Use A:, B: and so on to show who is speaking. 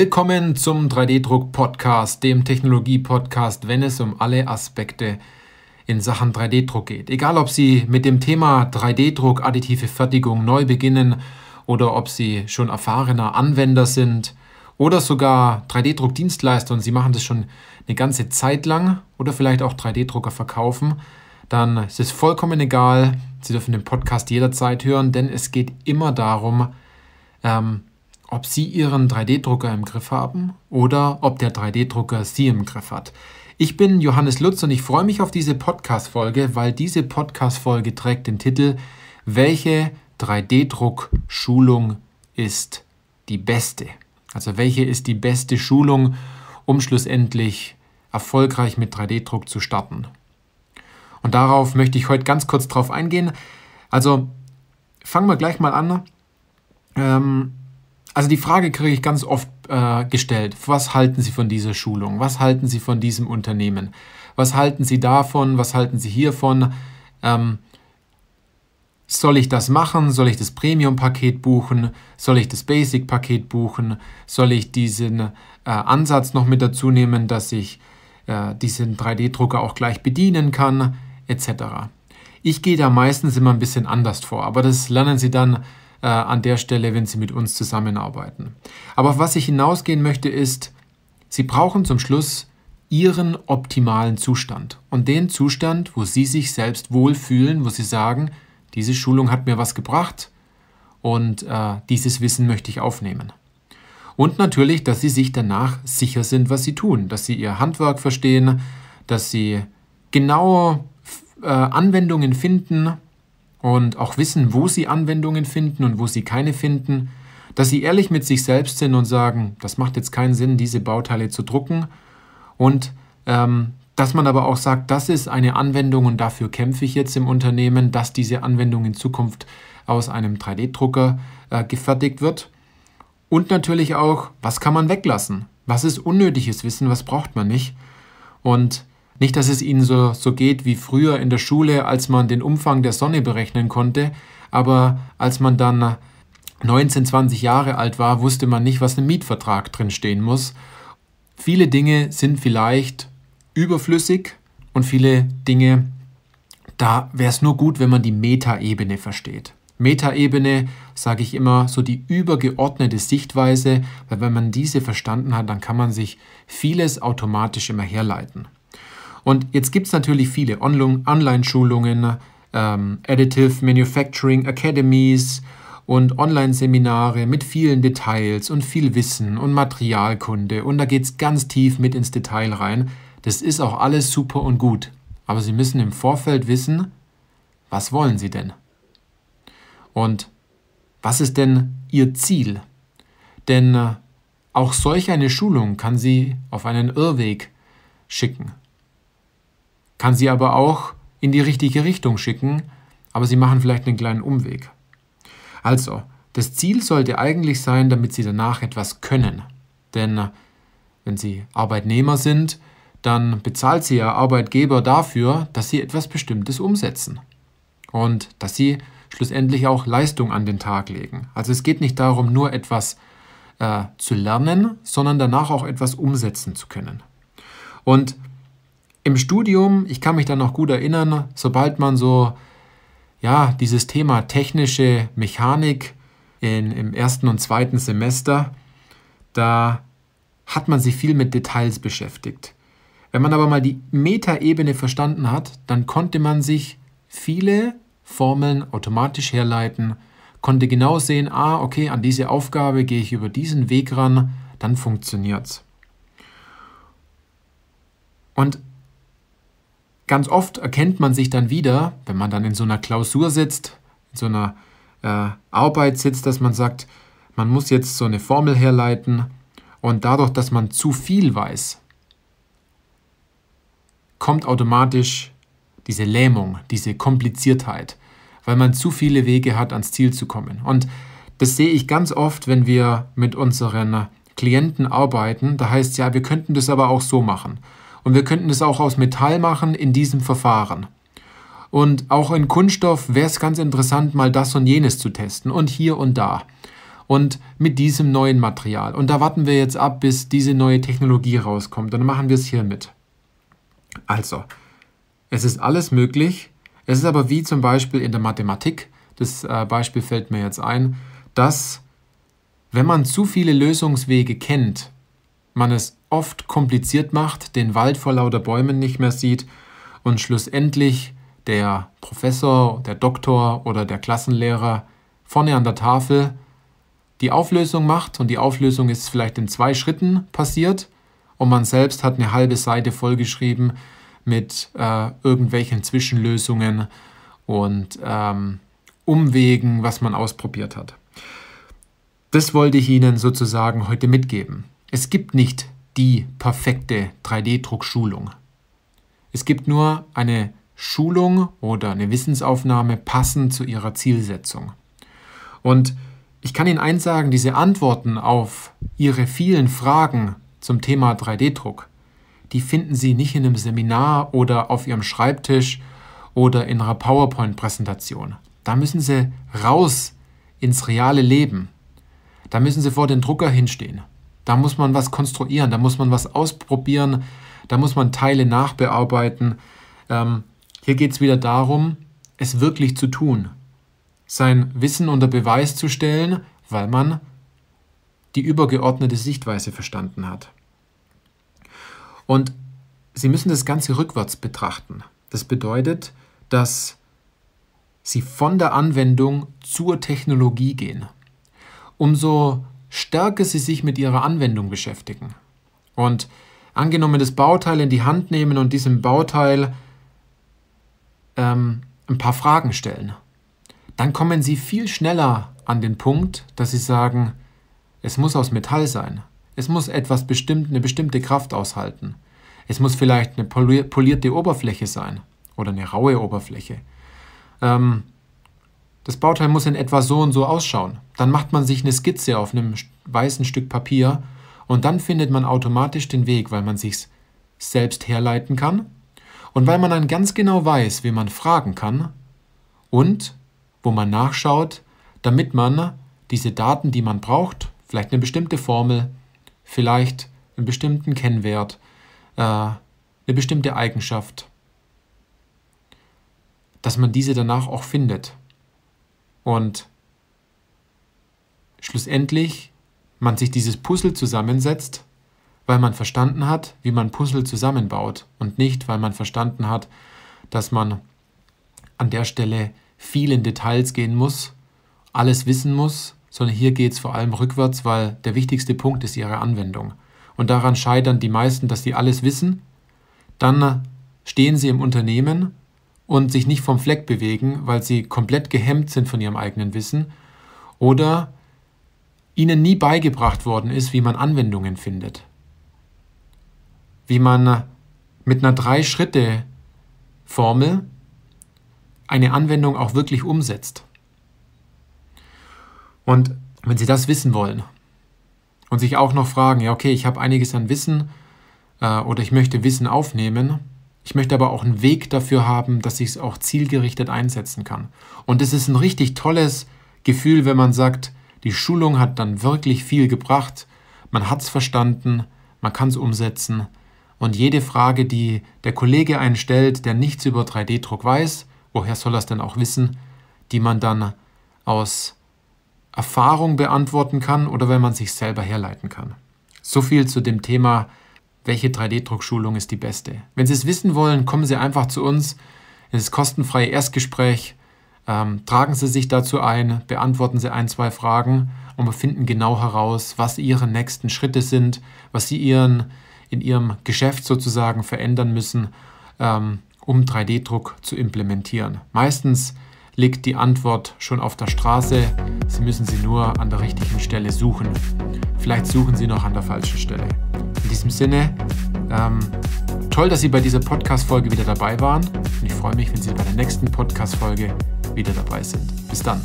A: Willkommen zum 3D-Druck-Podcast, dem Technologie-Podcast, wenn es um alle Aspekte in Sachen 3D-Druck geht. Egal, ob Sie mit dem Thema 3D-Druck, additive Fertigung neu beginnen oder ob Sie schon erfahrener Anwender sind oder sogar 3D-Druck-Dienstleister und Sie machen das schon eine ganze Zeit lang oder vielleicht auch 3D-Drucker verkaufen, dann ist es vollkommen egal. Sie dürfen den Podcast jederzeit hören, denn es geht immer darum, ähm, ob Sie Ihren 3D-Drucker im Griff haben oder ob der 3D-Drucker Sie im Griff hat. Ich bin Johannes Lutz und ich freue mich auf diese Podcast-Folge, weil diese Podcast-Folge trägt den Titel Welche 3D-Druck-Schulung ist die beste? Also welche ist die beste Schulung, um schlussendlich erfolgreich mit 3D-Druck zu starten? Und darauf möchte ich heute ganz kurz drauf eingehen. Also fangen wir gleich mal an. Ähm, also die Frage kriege ich ganz oft äh, gestellt, was halten Sie von dieser Schulung? Was halten Sie von diesem Unternehmen? Was halten Sie davon? Was halten Sie hiervon? Ähm, soll ich das machen? Soll ich das Premium-Paket buchen? Soll ich das Basic-Paket buchen? Soll ich diesen äh, Ansatz noch mit dazu nehmen, dass ich äh, diesen 3D-Drucker auch gleich bedienen kann? Etc. Ich gehe da meistens immer ein bisschen anders vor, aber das lernen Sie dann äh, an der Stelle, wenn sie mit uns zusammenarbeiten. Aber auf was ich hinausgehen möchte, ist, sie brauchen zum Schluss ihren optimalen Zustand und den Zustand, wo sie sich selbst wohlfühlen, wo sie sagen, diese Schulung hat mir was gebracht und äh, dieses Wissen möchte ich aufnehmen. Und natürlich, dass sie sich danach sicher sind, was sie tun, dass sie ihr Handwerk verstehen, dass sie genaue äh, Anwendungen finden, und auch wissen, wo sie Anwendungen finden und wo sie keine finden, dass sie ehrlich mit sich selbst sind und sagen, das macht jetzt keinen Sinn, diese Bauteile zu drucken und ähm, dass man aber auch sagt, das ist eine Anwendung und dafür kämpfe ich jetzt im Unternehmen, dass diese Anwendung in Zukunft aus einem 3D-Drucker äh, gefertigt wird. Und natürlich auch, was kann man weglassen? Was ist unnötiges Wissen, was braucht man nicht? Und nicht, dass es ihnen so, so geht wie früher in der Schule, als man den Umfang der Sonne berechnen konnte, aber als man dann 19, 20 Jahre alt war, wusste man nicht, was im Mietvertrag drin stehen muss. Viele Dinge sind vielleicht überflüssig und viele Dinge, da wäre es nur gut, wenn man die Metaebene versteht. Metaebene, sage ich immer, so die übergeordnete Sichtweise, weil wenn man diese verstanden hat, dann kann man sich vieles automatisch immer herleiten. Und jetzt gibt es natürlich viele Online-Schulungen, ähm, Additive Manufacturing Academies und Online-Seminare mit vielen Details und viel Wissen und Materialkunde. Und da geht es ganz tief mit ins Detail rein. Das ist auch alles super und gut. Aber Sie müssen im Vorfeld wissen, was wollen Sie denn? Und was ist denn Ihr Ziel? Denn äh, auch solch eine Schulung kann Sie auf einen Irrweg schicken kann sie aber auch in die richtige Richtung schicken, aber sie machen vielleicht einen kleinen Umweg. Also, das Ziel sollte eigentlich sein, damit sie danach etwas können. Denn wenn sie Arbeitnehmer sind, dann bezahlt sie ihr Arbeitgeber dafür, dass sie etwas Bestimmtes umsetzen und dass sie schlussendlich auch Leistung an den Tag legen. Also es geht nicht darum, nur etwas äh, zu lernen, sondern danach auch etwas umsetzen zu können. Und im Studium, ich kann mich da noch gut erinnern, sobald man so, ja, dieses Thema technische Mechanik in, im ersten und zweiten Semester, da hat man sich viel mit Details beschäftigt. Wenn man aber mal die Metaebene verstanden hat, dann konnte man sich viele Formeln automatisch herleiten, konnte genau sehen, ah, okay, an diese Aufgabe gehe ich über diesen Weg ran, dann funktioniert's. Und Ganz oft erkennt man sich dann wieder, wenn man dann in so einer Klausur sitzt, in so einer äh, Arbeit sitzt, dass man sagt, man muss jetzt so eine Formel herleiten und dadurch, dass man zu viel weiß, kommt automatisch diese Lähmung, diese Kompliziertheit, weil man zu viele Wege hat, ans Ziel zu kommen. Und das sehe ich ganz oft, wenn wir mit unseren Klienten arbeiten. Da heißt es ja, wir könnten das aber auch so machen. Und wir könnten es auch aus Metall machen in diesem Verfahren. Und auch in Kunststoff wäre es ganz interessant, mal das und jenes zu testen und hier und da. Und mit diesem neuen Material. Und da warten wir jetzt ab, bis diese neue Technologie rauskommt. Dann machen wir es hier mit. Also, es ist alles möglich. Es ist aber wie zum Beispiel in der Mathematik, das äh, Beispiel fällt mir jetzt ein, dass wenn man zu viele Lösungswege kennt, man es oft kompliziert macht, den Wald vor lauter Bäumen nicht mehr sieht und schlussendlich der Professor, der Doktor oder der Klassenlehrer vorne an der Tafel die Auflösung macht und die Auflösung ist vielleicht in zwei Schritten passiert und man selbst hat eine halbe Seite vollgeschrieben mit äh, irgendwelchen Zwischenlösungen und ähm, Umwegen, was man ausprobiert hat. Das wollte ich Ihnen sozusagen heute mitgeben. Es gibt nicht die perfekte 3D-Druckschulung. Es gibt nur eine Schulung oder eine Wissensaufnahme passend zu Ihrer Zielsetzung. Und ich kann Ihnen eins sagen, diese Antworten auf Ihre vielen Fragen zum Thema 3D-Druck, die finden Sie nicht in einem Seminar oder auf Ihrem Schreibtisch oder in einer PowerPoint-Präsentation. Da müssen Sie raus ins reale Leben. Da müssen Sie vor den Drucker hinstehen. Da muss man was konstruieren, da muss man was ausprobieren, da muss man Teile nachbearbeiten. Ähm, hier geht es wieder darum, es wirklich zu tun, sein Wissen unter Beweis zu stellen, weil man die übergeordnete Sichtweise verstanden hat. Und Sie müssen das Ganze rückwärts betrachten. Das bedeutet, dass Sie von der Anwendung zur Technologie gehen. Umso stärker Sie sich mit Ihrer Anwendung beschäftigen. Und angenommen das Bauteil in die Hand nehmen und diesem Bauteil ähm, ein paar Fragen stellen, dann kommen Sie viel schneller an den Punkt, dass Sie sagen, es muss aus Metall sein. Es muss etwas bestimmt, eine bestimmte Kraft aushalten. Es muss vielleicht eine polierte Oberfläche sein oder eine raue Oberfläche. Ähm, das Bauteil muss in etwa so und so ausschauen. Dann macht man sich eine Skizze auf einem weißen Stück Papier und dann findet man automatisch den Weg, weil man sich selbst herleiten kann und weil man dann ganz genau weiß, wen man fragen kann und wo man nachschaut, damit man diese Daten, die man braucht, vielleicht eine bestimmte Formel, vielleicht einen bestimmten Kennwert, äh, eine bestimmte Eigenschaft, dass man diese danach auch findet. Und schlussendlich man sich dieses Puzzle zusammensetzt, weil man verstanden hat, wie man Puzzle zusammenbaut und nicht, weil man verstanden hat, dass man an der Stelle viel in Details gehen muss, alles wissen muss, sondern hier geht es vor allem rückwärts, weil der wichtigste Punkt ist ihre Anwendung. Und daran scheitern die meisten, dass sie alles wissen. Dann stehen sie im Unternehmen und sich nicht vom Fleck bewegen, weil sie komplett gehemmt sind von ihrem eigenen Wissen oder ihnen nie beigebracht worden ist, wie man Anwendungen findet. Wie man mit einer Drei-Schritte-Formel eine Anwendung auch wirklich umsetzt. Und wenn Sie das wissen wollen und sich auch noch fragen, ja, okay, ich habe einiges an Wissen äh, oder ich möchte Wissen aufnehmen, ich möchte aber auch einen Weg dafür haben, dass ich es auch zielgerichtet einsetzen kann. Und es ist ein richtig tolles Gefühl, wenn man sagt, die Schulung hat dann wirklich viel gebracht, man hat es verstanden, man kann es umsetzen. Und jede Frage, die der Kollege einen stellt, der nichts über 3D-Druck weiß, woher soll er es denn auch wissen, die man dann aus Erfahrung beantworten kann oder wenn man sich selber herleiten kann. So viel zu dem Thema welche 3D-Druckschulung ist die beste. Wenn Sie es wissen wollen, kommen Sie einfach zu uns. Es ist kostenfrei Erstgespräch. Ähm, tragen Sie sich dazu ein, beantworten Sie ein, zwei Fragen und wir finden genau heraus, was Ihre nächsten Schritte sind, was Sie Ihren, in Ihrem Geschäft sozusagen verändern müssen, ähm, um 3D-Druck zu implementieren. Meistens liegt die Antwort schon auf der Straße. Sie müssen sie nur an der richtigen Stelle suchen. Vielleicht suchen Sie noch an der falschen Stelle. In diesem Sinne, ähm, toll, dass Sie bei dieser Podcast-Folge wieder dabei waren. Und ich freue mich, wenn Sie bei der nächsten Podcast-Folge wieder dabei sind. Bis dann.